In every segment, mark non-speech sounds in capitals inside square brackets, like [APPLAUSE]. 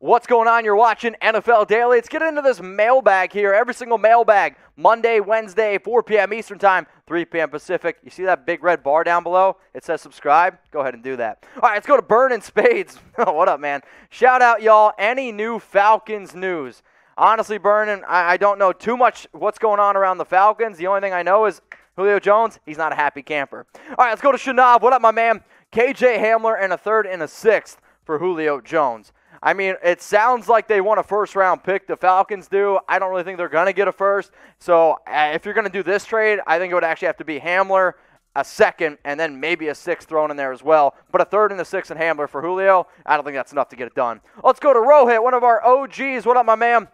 What's going on? You're watching NFL Daily. Let's get into this mailbag here. Every single mailbag, Monday, Wednesday, 4 p.m. Eastern Time, 3 p.m. Pacific. You see that big red bar down below? It says subscribe. Go ahead and do that. All right, let's go to Burning Spades. [LAUGHS] Oh, what up, man? Shout out, y'all. Any new Falcons news? Honestly, Burning, I, I don't know too much what's going on around the Falcons. The only thing I know is Julio Jones, he's not a happy camper. All right, let's go to Shanav. What up, my man? KJ Hamler and a third and a sixth for Julio Jones. I mean, it sounds like they want a first round pick. The Falcons do. I don't really think they're going to get a first. So uh, if you're going to do this trade, I think it would actually have to be Hamler, a second, and then maybe a sixth thrown in there as well. But a third and a sixth and Hamler for Julio, I don't think that's enough to get it done. Let's go to Rohit, one of our OGs. What up, my man?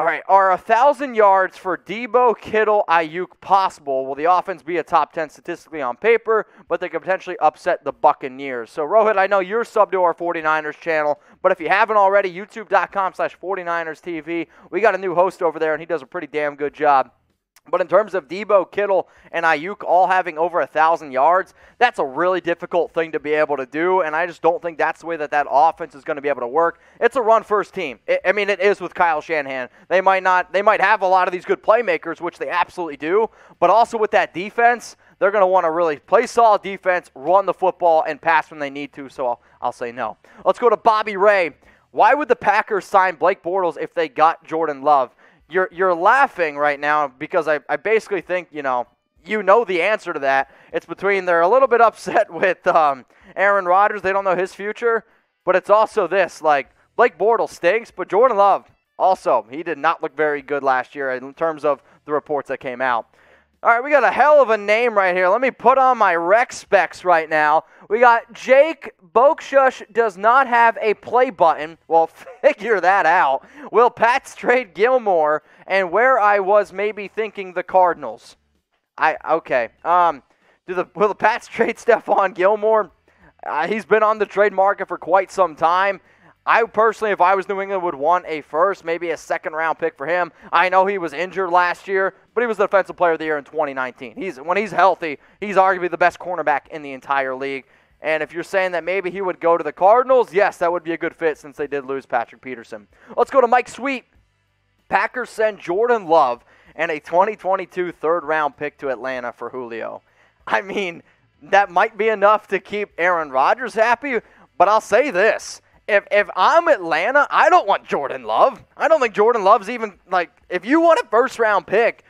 All right, are a 1,000 yards for Debo, Kittle, Ayuk possible? Will the offense be a top 10 statistically on paper, but they could potentially upset the Buccaneers? So, Rohit, I know you're sub to our 49ers channel, but if you haven't already, youtube.com slash 49ers TV. We got a new host over there, and he does a pretty damn good job but in terms of Debo, Kittle, and Ayuk all having over 1,000 yards, that's a really difficult thing to be able to do, and I just don't think that's the way that that offense is going to be able to work. It's a run-first team. I mean, it is with Kyle Shanahan. They might not, they might have a lot of these good playmakers, which they absolutely do, but also with that defense, they're going to want to really play solid defense, run the football, and pass when they need to, so I'll, I'll say no. Let's go to Bobby Ray. Why would the Packers sign Blake Bortles if they got Jordan Love? you're you're laughing right now because I, I basically think you know you know the answer to that. It's between they're a little bit [LAUGHS] upset with um, Aaron Rodgers, they don't know his future, but it's also this like Blake Bortles stinks, but Jordan Love also he did not look very good last year in terms of the reports that came out. All right, we got a hell of a name right here. Let me put on my rec specs right now. We got Jake Bokshush does not have a play button. Well, [LAUGHS] figure that out. Will Pats trade Gilmore and where I was maybe thinking the Cardinals. I okay. Um, do the will the Pats trade [LAUGHS] Stephon Gilmore? Uh, he's been on the trade market for quite some time. I personally, if I was New England, would want a first, maybe a second round pick for him. I know he was injured last year, but he was the defensive player of the year in 2019. He's when he's healthy, he's arguably the best cornerback in the entire league. And if you're saying that maybe he would go to the Cardinals, yes, that would be a good fit since they did lose Patrick Peterson. Let's go to Mike Sweet. Packers send Jordan Love and a 2022 third round pick to Atlanta for Julio. I mean, that might be enough to keep Aaron Rodgers happy, but I'll say this if, if I'm Atlanta, I don't want Jordan Love. I don't think Jordan Love's even like, if you want a first round pick,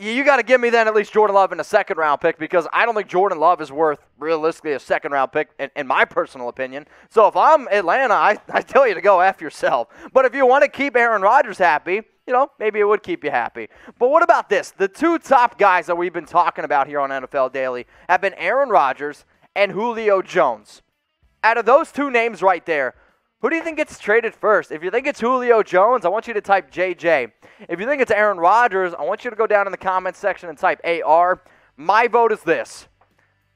you got to give me then at least Jordan Love in a second round pick because I don't think Jordan Love is worth realistically a second round pick, in, in my personal opinion. So if I'm Atlanta, I, [LAUGHS] I tell you to go F yourself. But if you want to keep Aaron Rodgers happy, you know, maybe it would keep you happy. But what about this? The two top guys that we've been talking about here on NFL Daily have been Aaron Rodgers and Julio Jones out of those two names right there, who do you think gets traded first? If you think it's Julio Jones, I want you to type JJ. If you think it's Aaron Rodgers, I want you to go down in the comments section and type AR. My vote is this.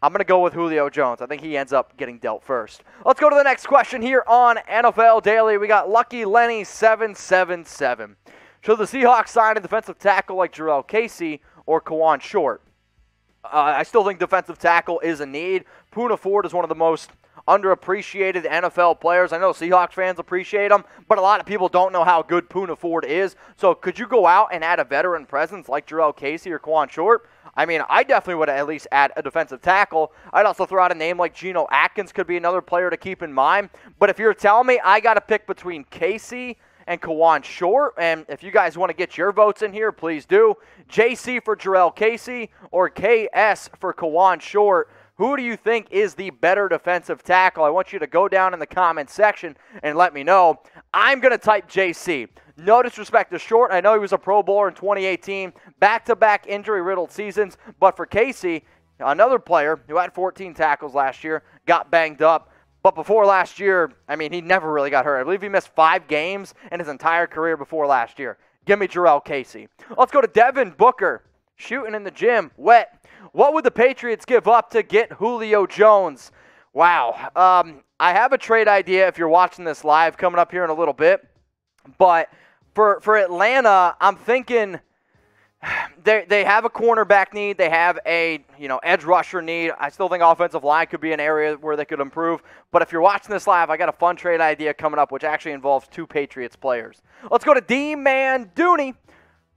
I'm going to go with Julio Jones. I think he ends up getting dealt first. Let's go to the next question here on NFL Daily. We got Lucky Lenny777. Should the Seahawks sign a defensive tackle like Jarrell Casey or Kawan Short? Uh, I still think defensive tackle is a need. Puna Ford is one of the most underappreciated NFL players. I know Seahawks fans appreciate them, but a lot of people don't know how good Puna Ford is. So could you go out and add a veteran presence like Jarrell Casey or Quan Short? I mean, I definitely would at least add a defensive tackle. I'd also throw out a name like Geno Atkins could be another player to keep in mind. But if you're telling me I got to pick between Casey and Kawan Short, and if you guys want to get your votes in here, please do. JC for Jarrell Casey or KS for Kawan Short. Who do you think is the better defensive tackle? I want you to go down in the comment section and let me know. I'm going to type JC. No disrespect to Short. I know he was a Pro Bowler in 2018, back to back injury riddled seasons. But for Casey, another player who had 14 tackles last year, got banged up. But before last year, I mean, he never really got hurt. I believe he missed five games in his entire career before last year. Give me Jarrell Casey. Let's go to Devin Booker, shooting in the gym, wet, what would the Patriots give up to get Julio Jones? Wow. Um, I have a trade idea if you're watching this live coming up here in a little bit. But for, for Atlanta, I'm thinking [SIGHS] they, they have a cornerback need. They have a you know edge rusher need. I still think offensive line could be an area where they could improve. But if you're watching this live, I got a fun trade idea coming up, which actually involves two Patriots players. Let's go to D Man Dooney.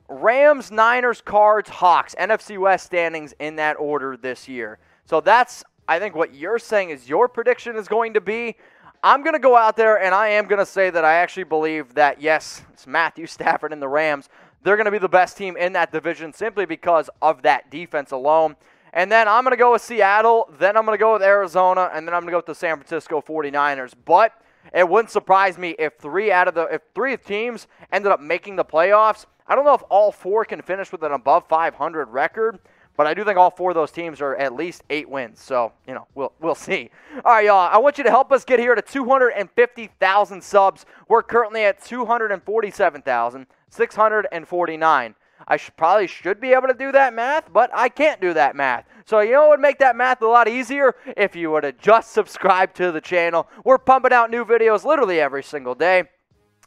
Rams, Niners, Cards, Hawks, NFC West standings in that order this year. So that's, I think, what you're saying is your prediction is going to be. I'm going to go out there and I am going to say that I actually believe that, yes, it's Matthew [LAUGHS] Stafford and the Rams. They're going to be the best team in that division simply because of that defense alone. And then I'm going to go with Seattle. Then I'm going to go with Arizona. And then I'm going to go with the San Francisco 49ers. But it wouldn't surprise me if three out of the if three teams ended up making the playoffs I don't know if all four can finish with an above 500 record, but I do think all four of those teams are at least eight wins. So, you know, we'll we'll see. All right, y'all. I want you to help us get here to 250,000 subs. We're currently at 247,649. I should, probably should be able to do that math, but I can't do that math. So you know what would make that math a lot easier? If you were to just subscribe to the channel. We're pumping out new videos literally every single day.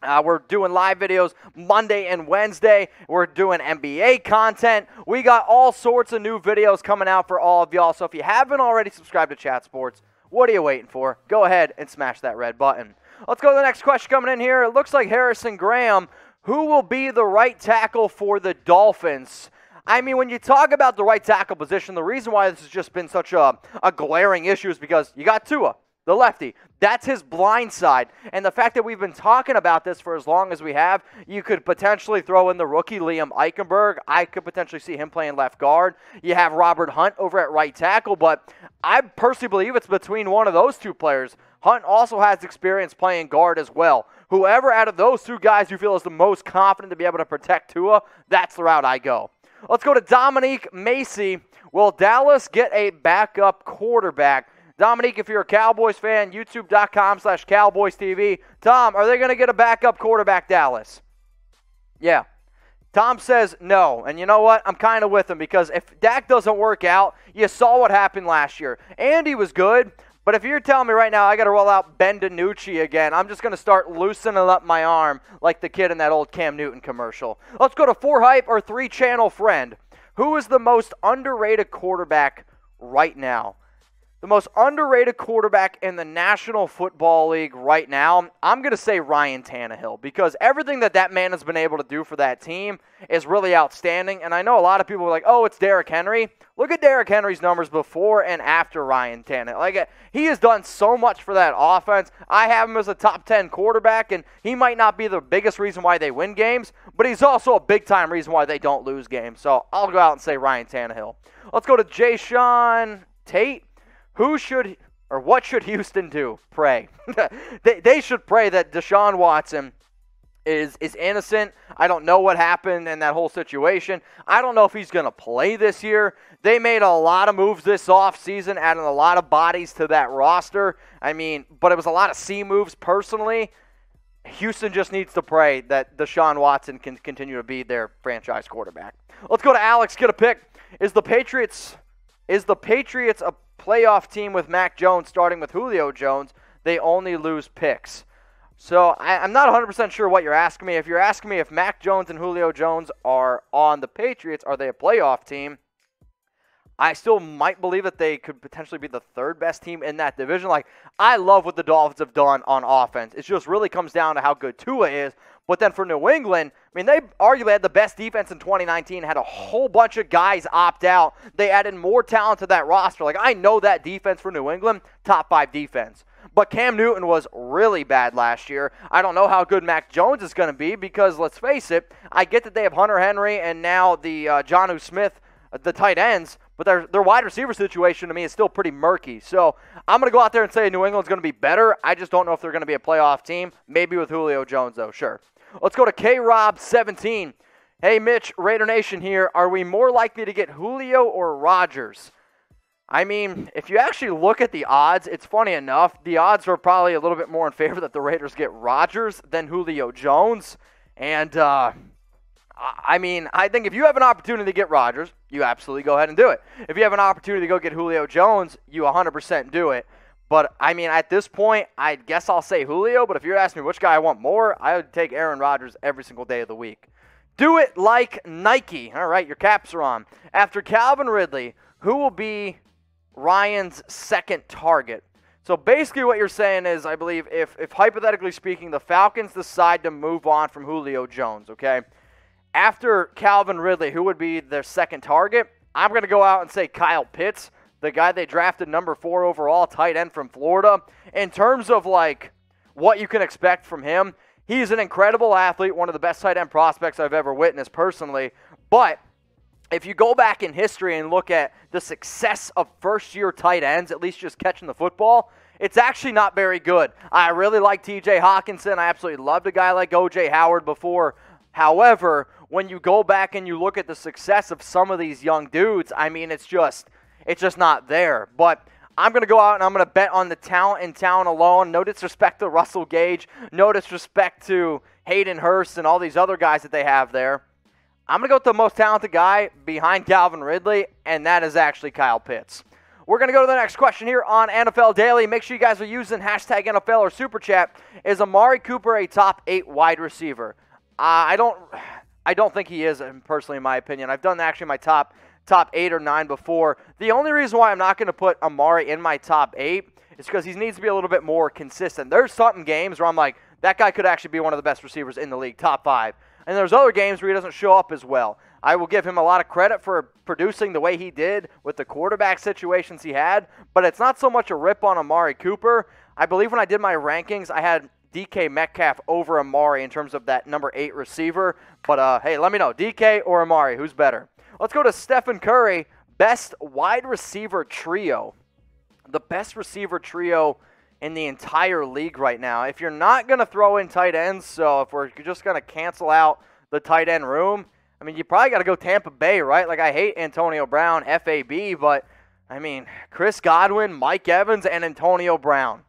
Uh, we're doing live videos Monday and Wednesday. We're doing NBA content. We got all sorts of new videos coming out for all of y'all. So if you haven't already subscribed to Chat Sports, what are you waiting for? Go ahead and smash that red button. Let's go to the next question coming in here. It looks like Harrison Graham. Who will be the right tackle for the Dolphins? I mean, when you talk about the right tackle position, the reason why this has just been such a, a glaring issue is because you got Tua the lefty. That's his blind side. And the fact that we've been talking about this for as long as we have, you could potentially throw in the rookie Liam Eichenberg. I could potentially see him playing left guard. You have Robert Hunt over at right tackle, but I personally believe it's between one of those two players. Hunt also has experience playing guard as well. Whoever out of those two guys you feel is the most confident to be able to protect Tua, that's the route I go. Let's go to Dominique Macy. Will Dallas get a backup quarterback? Dominique, if you're a Cowboys fan, youtube.com slash Cowboys TV. Tom, are they going to get a backup quarterback, Dallas? Yeah. Tom says no. And you know what? I'm kind of with him because if Dak doesn't work out, you saw what happened last year. Andy was good, but if you're telling me right now I got to roll out Ben DiNucci again, I'm just going to start loosening up my arm like the kid in that old Cam Newton commercial. Let's go to four hype or three channel friend. Who is the most underrated quarterback right now? the most underrated quarterback in the National Football League right now, I'm going to say Ryan Tannehill because everything that that man has been able to do for that team is really outstanding. And I know a lot of people are like, oh, it's Derrick Henry. Look at Derrick Henry's numbers before and after Ryan Tannehill. Like, he has done so much for that offense. I have him as a top 10 quarterback, and he might not be the biggest reason why they win games, but he's also a big time reason why they don't lose games. So I'll go out and say Ryan Tannehill. Let's go to Jay Sean Tate. Who should or what should Houston do? Pray. [LAUGHS] they, they should pray that Deshaun Watson is is innocent. I don't know what happened in that whole situation. I don't know if he's going to play this year. They made a lot of moves this offseason, adding a lot of bodies to that roster. I mean, but it was a lot of C moves personally. Houston just needs to pray that Deshaun Watson can continue to be their franchise quarterback. Let's go to Alex get a pick. Is the Patriots is the Patriots a playoff team with Mac Jones starting with Julio Jones, they only lose picks. So I, am not 100% sure what you're asking me. If you're asking me if Mac Jones and Julio Jones are on the Patriots, are they a playoff team? I still might believe that they could potentially be the third best team in that division. Like, I love what the Dolphins have done on offense. It just really comes down to how good Tua is. But then for New England, I mean, they arguably had the best defense in 2019, had a whole bunch of guys opt out. They added more talent to that roster. Like, I know that defense for New England, top five defense. But Cam Newton was really bad last year. I don't know how good Mac Jones is going to be because, let's face it, I get that they have Hunter Henry and now the uh, Johnu Smith, uh, the tight ends but their, their wide receiver situation to me is still pretty murky. So I'm going to go out there and say New England's going to be better. I just don't know if they're going to be a playoff team. Maybe with Julio Jones, though, sure. Let's go to K Rob 17. Hey, Mitch, Raider Nation here. Are we more likely to get Julio or Rogers? I mean, if you actually look at the odds, it's funny enough. The odds are probably a little bit more in favor that the Raiders get Rodgers than Julio Jones. And uh, I mean, I think if you have an opportunity to get Rodgers, you absolutely go ahead and do it. If you have an opportunity to go get Julio Jones, you 100% do it. But I mean, at this point, I guess I'll say Julio. But if you're asking me which guy I want more, I would take Aaron Rodgers every single day of the week. Do it like Nike. All right, your caps are on. After Calvin Ridley, who will be Ryan's second target? So basically, what you're saying is, I believe, if, if hypothetically speaking, the Falcons decide to move on from Julio Jones, okay? after Calvin Ridley, who would be their second target, I'm going to go out and say Kyle Pitts, the guy they drafted number four overall, tight end from Florida. In terms of like what you can expect from him, he's an incredible athlete, one of the best tight end prospects I've ever witnessed personally. But if you go back in history and look at the success of first year tight ends, at least just catching the football, it's actually not very good. I really like TJ Hawkinson. I absolutely loved a guy like OJ Howard before However, when you go back and you look at the success of some of these young dudes, I mean, it's just it's just not there. But I'm going to go out and I'm going to bet on the talent in town alone. No disrespect to Russell Gage, no disrespect to Hayden Hurst and all these other guys that they have there. I'm going to go with the most talented guy behind Calvin Ridley, and that is actually Kyle Pitts. We're going to go to the next question here on NFL Daily. Make sure you guys are using hashtag NFL or Super Chat. Is Amari Cooper a top eight wide receiver? Uh, I don't. I don't think he is um, personally, in my opinion. I've done actually my top top eight or nine before. The only reason why I'm not going to put Amari in my top eight is because he needs to be a little bit more consistent. There's something games where I'm like, that guy could actually be one of the best receivers in the league, top five. And there's other games where he doesn't show up as well. I will give him a lot of credit for producing the way he did with the quarterback situations he had, but it's not so much a rip on Amari Cooper. I believe when I did my rankings, I had DK Metcalf over Amari in terms of that number eight receiver. But uh, hey, let me know DK or Amari, who's better? Let's go to Stephen Curry, best wide receiver trio. The best receiver trio in the entire league right now. If you're not going to throw in tight ends, so if we're just going to cancel out the tight end room, I mean, you probably got to go Tampa Bay, right? Like, I hate Antonio Brown, FAB, but I mean, Chris Godwin, Mike Evans, and Antonio Brown.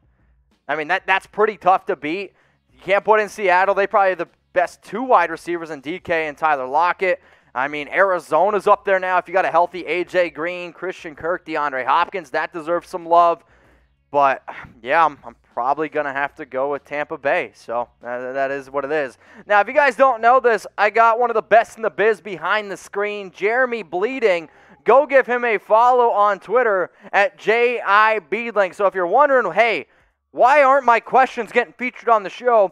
I mean, that that's pretty tough to beat. You can't put in Seattle. They probably the best two wide receivers in DK and Tyler Lockett. I mean, Arizona's up there now. If you got a healthy AJ Green, Christian Kirk, DeAndre Hopkins, that deserves some love. But yeah, I'm, I'm probably going to have to go with Tampa Bay. So uh, that is what it is. Now, if you guys don't know this, I got one of the best in the biz behind the screen, Jeremy Bleeding. Go give him a follow on Twitter at JI So if you're wondering, hey, why aren't my questions getting featured on the show?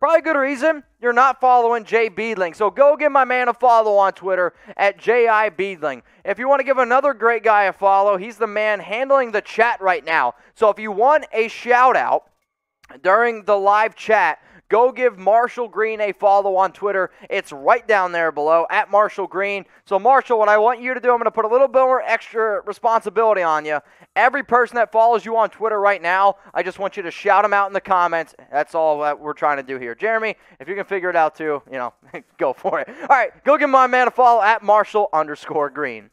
Probably good reason you're not following Jay Beedling. So go give my man a follow on Twitter at JI Beedling. If you want to give another great guy a follow, he's the man handling the chat right now. So if you want a shout out during the live chat, Go give Marshall Green a follow on Twitter. It's right down there below at Marshall Green. So, Marshall, what I want you to do, I'm going to put a little bit more extra responsibility on you. Every person that follows you on Twitter right now, I just want you to shout them out in the comments. That's all that we're trying to do here. Jeremy, if you can figure it out too, you know, [LAUGHS] go for it. All right, go give my man a follow at Marshall underscore Green.